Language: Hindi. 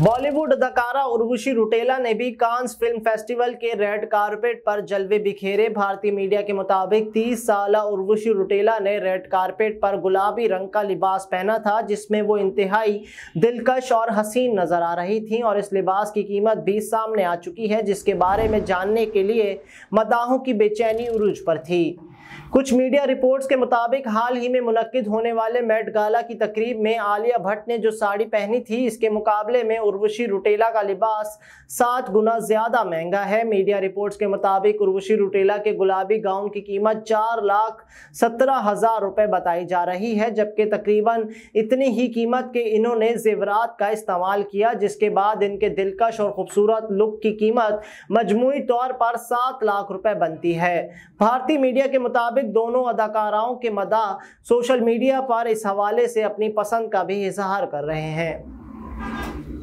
बॉलीवुड अदाकारा उर्वशी रुटेला ने भी कांस फिल्म फेस्टिवल के रेड कारपेट पर जलवे बिखेरे भारतीय मीडिया के मुताबिक 30 साल उर्वशी रुटेला ने रेड कारपेट पर गुलाबी रंग का लिबास पहना था जिसमें वो इंतहाई दिलकश और हसीन नज़र आ रही थी और इस लिबास की कीमत भी सामने आ चुकी है जिसके बारे में जानने के लिए मदाहों की बेचैनी उर्ज पर थी कुछ मीडिया रिपोर्ट्स के मुताबिक हाल ही में मुनद होने वाले मेट गाला की तकरीब में आलिया भट्ट ने जो साड़ी पहनी थी इसके मुकाबले में उर्वशी रुटेला का लिबास सात गुना ज़्यादा महंगा है मीडिया रिपोर्ट्स के मुताबिक उर्वशी रुटेला के गुलाबी गाउन की कीमत चार लाख सत्रह हज़ार रुपये बताई जा रही है जबकि तकरीबन इतनी ही कीमत के इन्होंने जेवरात का इस्तेमाल किया जिसके बाद इनके दिलकश और खूबसूरत लुक की कीमत मजमू तौर पर सात लाख रुपये बनती है भारतीय मीडिया के मुताबिक दोनों अदाकाराओं के मदा सोशल मीडिया पर इस हवाले से अपनी पसंद का भी इजहार कर रहे हैं